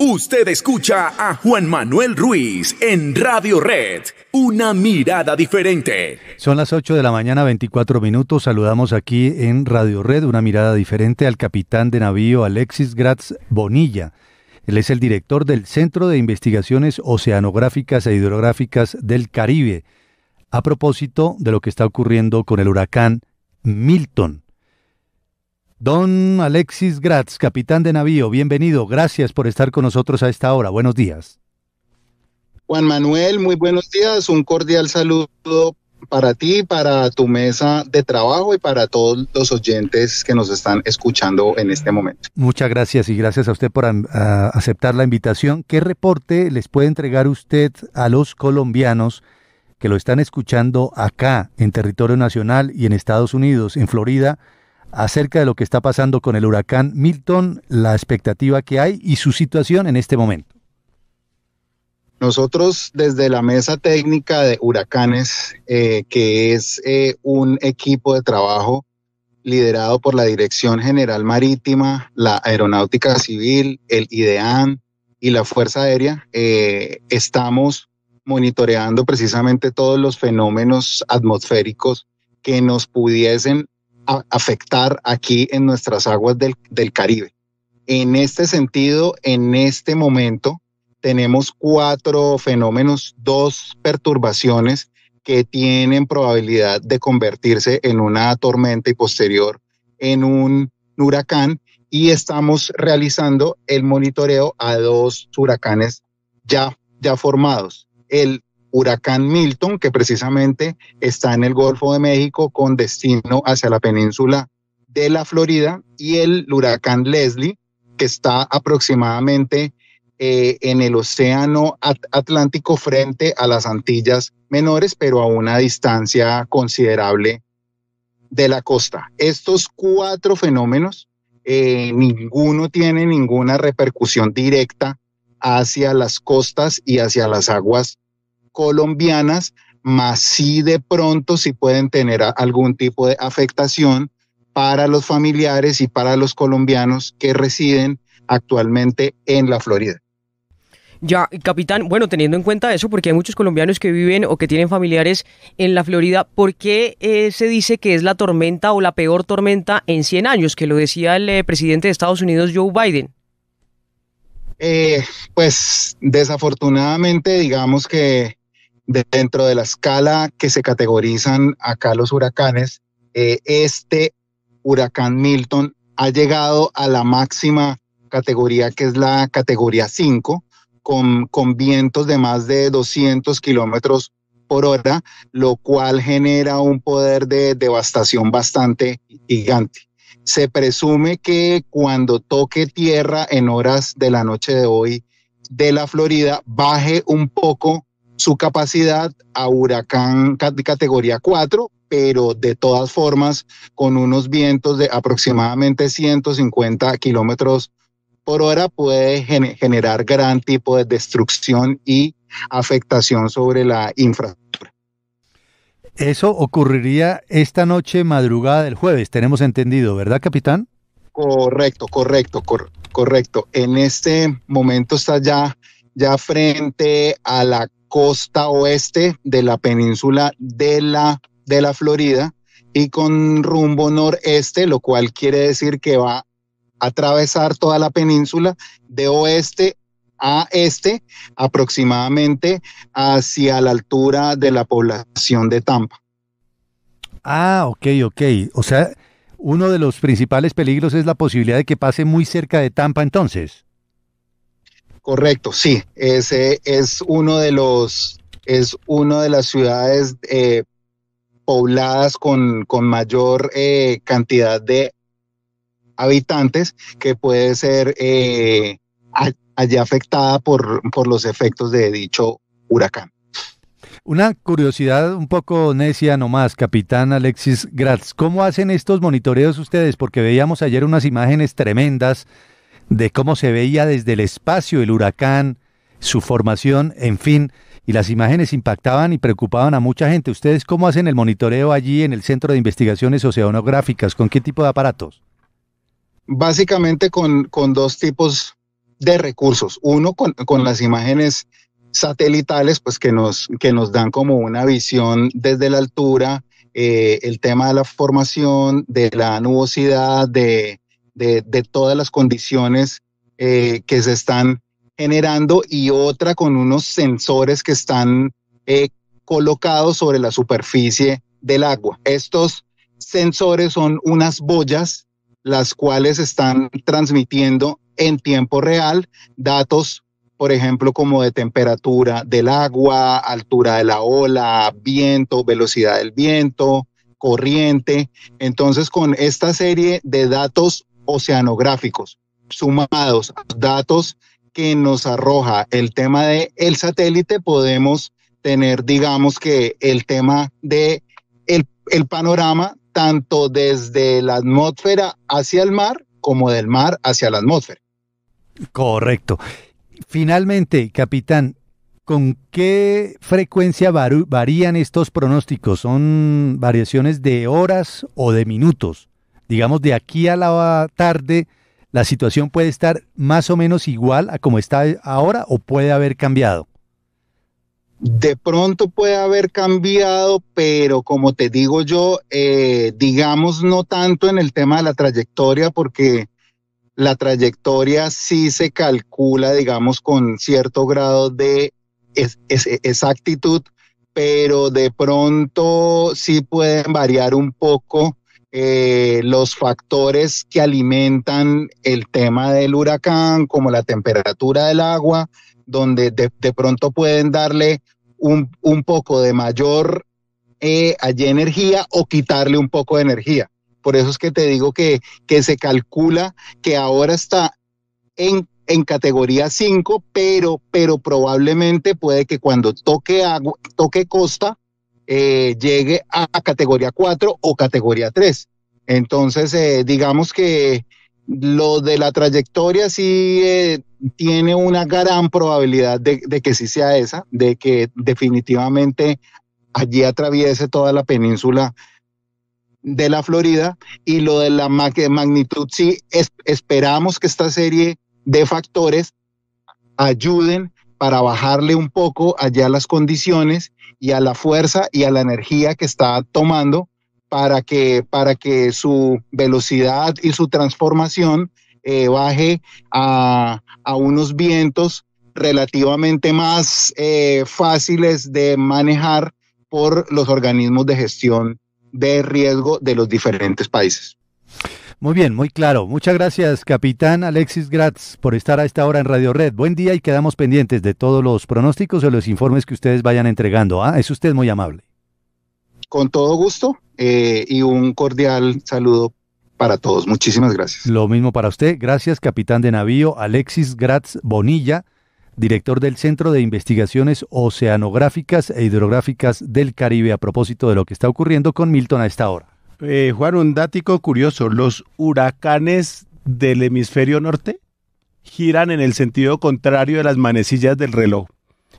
Usted escucha a Juan Manuel Ruiz en Radio Red, una mirada diferente. Son las 8 de la mañana, 24 minutos. Saludamos aquí en Radio Red, una mirada diferente al capitán de navío Alexis Gratz Bonilla. Él es el director del Centro de Investigaciones Oceanográficas e Hidrográficas del Caribe. A propósito de lo que está ocurriendo con el huracán Milton. Don Alexis Gratz, capitán de navío, bienvenido. Gracias por estar con nosotros a esta hora. Buenos días. Juan Manuel, muy buenos días. Un cordial saludo para ti, para tu mesa de trabajo y para todos los oyentes que nos están escuchando en este momento. Muchas gracias y gracias a usted por aceptar la invitación. ¿Qué reporte les puede entregar usted a los colombianos que lo están escuchando acá en territorio nacional y en Estados Unidos, en Florida? acerca de lo que está pasando con el huracán Milton, la expectativa que hay y su situación en este momento. Nosotros desde la mesa técnica de huracanes, eh, que es eh, un equipo de trabajo liderado por la Dirección General Marítima, la Aeronáutica Civil, el IDEAN y la Fuerza Aérea, eh, estamos monitoreando precisamente todos los fenómenos atmosféricos que nos pudiesen afectar aquí en nuestras aguas del, Caribe. En este sentido, en este momento, tenemos cuatro fenómenos, dos perturbaciones que tienen probabilidad de convertirse en una tormenta y posterior en un huracán y estamos realizando el monitoreo a dos huracanes ya, ya formados. El huracán Milton, que precisamente está en el Golfo de México con destino hacia la península de la Florida, y el huracán Leslie, que está aproximadamente eh, en el Océano Atlántico frente a las Antillas Menores, pero a una distancia considerable de la costa. Estos cuatro fenómenos, eh, ninguno tiene ninguna repercusión directa hacia las costas y hacia las aguas colombianas, más si de pronto si pueden tener algún tipo de afectación para los familiares y para los colombianos que residen actualmente en la Florida. Ya, capitán, bueno, teniendo en cuenta eso, porque hay muchos colombianos que viven o que tienen familiares en la Florida, ¿por qué eh, se dice que es la tormenta o la peor tormenta en 100 años, que lo decía el eh, presidente de Estados Unidos, Joe Biden? Eh, pues desafortunadamente digamos que dentro de la escala que se categorizan acá los huracanes, eh, este huracán Milton ha llegado a la máxima categoría que es la categoría 5, con, con vientos de más de 200 kilómetros por hora, lo cual genera un poder de devastación bastante gigante. Se presume que cuando toque tierra en horas de la noche de hoy de la Florida, baje un poco su capacidad a huracán de categoría 4, pero de todas formas con unos vientos de aproximadamente 150 kilómetros por hora puede generar gran tipo de destrucción y afectación sobre la infraestructura. Eso ocurriría esta noche madrugada del jueves, tenemos entendido, ¿verdad, capitán? Correcto, correcto, correcto. En este momento está ya, ya frente a la costa oeste de la península de la, de la Florida y con rumbo noreste, lo cual quiere decir que va a atravesar toda la península de oeste a este aproximadamente hacia la altura de la población de Tampa. Ah, ok, ok. O sea, uno de los principales peligros es la posibilidad de que pase muy cerca de Tampa entonces. Correcto, sí. Ese es uno de los, es una de las ciudades eh, pobladas con, con mayor eh, cantidad de habitantes que puede ser eh, allá afectada por, por los efectos de dicho huracán. Una curiosidad un poco necia nomás, capitán Alexis Gratz. ¿Cómo hacen estos monitoreos ustedes? Porque veíamos ayer unas imágenes tremendas de cómo se veía desde el espacio el huracán, su formación, en fin, y las imágenes impactaban y preocupaban a mucha gente. ¿Ustedes cómo hacen el monitoreo allí en el Centro de Investigaciones Oceanográficas? ¿Con qué tipo de aparatos? Básicamente con, dos tipos de recursos. Uno con, las imágenes satelitales, pues que nos, que nos dan como una visión desde la altura, eh, el tema de la formación, de la nubosidad, de, de, todas las condiciones eh, que se están generando y otra con unos sensores que están eh, colocados sobre la superficie del agua. Estos sensores son unas boyas las cuales están transmitiendo en tiempo real datos, por ejemplo, como de temperatura del agua, altura de la ola, viento, velocidad del viento, corriente. Entonces, con esta serie de datos oceanográficos sumados a los datos que nos arroja el tema del el satélite, podemos tener, digamos que el tema de el, el panorama tanto desde la atmósfera hacia el mar como del mar hacia la atmósfera. Correcto. Finalmente, capitán, ¿con qué frecuencia varían estos pronósticos? ¿Son variaciones de horas o de minutos? digamos, de aquí a la tarde, la situación puede estar más o menos igual a como está ahora o puede haber cambiado. De pronto puede haber cambiado, pero como te digo yo, eh, digamos no tanto en el tema de la trayectoria, porque la trayectoria sí se calcula, digamos, con cierto grado de exactitud, pero de pronto sí pueden variar un poco eh, los factores que alimentan el tema del huracán, como la temperatura del agua, donde de, pronto pueden darle un, un poco de mayor eh, allí energía o quitarle un poco de energía. Por eso es que te digo que, que se calcula que ahora está en, en categoría 5, pero, pero probablemente puede que cuando toque, agua, toque costa, eh, llegue a categoría 4 o categoría 3. Entonces, eh, digamos que lo de la trayectoria sí eh, tiene una gran probabilidad de, que sí sea esa, de que definitivamente allí atraviese toda la península de la Florida y lo de la magnitud, sí esperamos que esta serie de factores ayuden para bajarle un poco allá las condiciones y a la fuerza y a la energía que está tomando para que, para que su velocidad y su transformación eh, baje a, unos vientos relativamente más eh, fáciles de manejar por los organismos de gestión de riesgo de los diferentes países. Muy bien, muy claro. Muchas gracias, capitán Alexis Gratz, por estar a esta hora en Radio Red. Buen día y quedamos pendientes de todos los pronósticos o los informes que ustedes vayan entregando. ¿ah? Es usted muy amable. Con todo gusto eh, y un cordial saludo para todos. Muchísimas gracias. Lo mismo para usted. Gracias, capitán de navío Alexis Gratz Bonilla, director del Centro de Investigaciones Oceanográficas e Hidrográficas del Caribe, a propósito de lo que está ocurriendo con Milton a esta hora. Eh, Juan, un dático curioso. Los huracanes del hemisferio norte giran en el sentido contrario de las manecillas del reloj.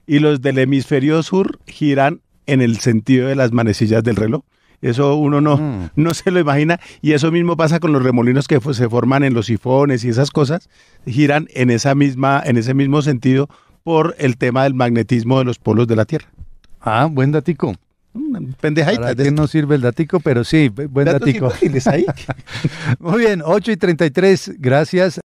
Y los del hemisferio sur giran en el sentido de las manecillas del reloj. Eso uno no, mm. no se lo imagina. Y eso mismo pasa con los remolinos que se forman en los sifones y esas cosas. Giran en, esa misma, en ese mismo sentido por el tema del magnetismo de los polos de la Tierra. Ah, buen datico. Una que no sirve el datico, pero sí, buen datico. Ahí. Muy bien, 8 y 33, gracias.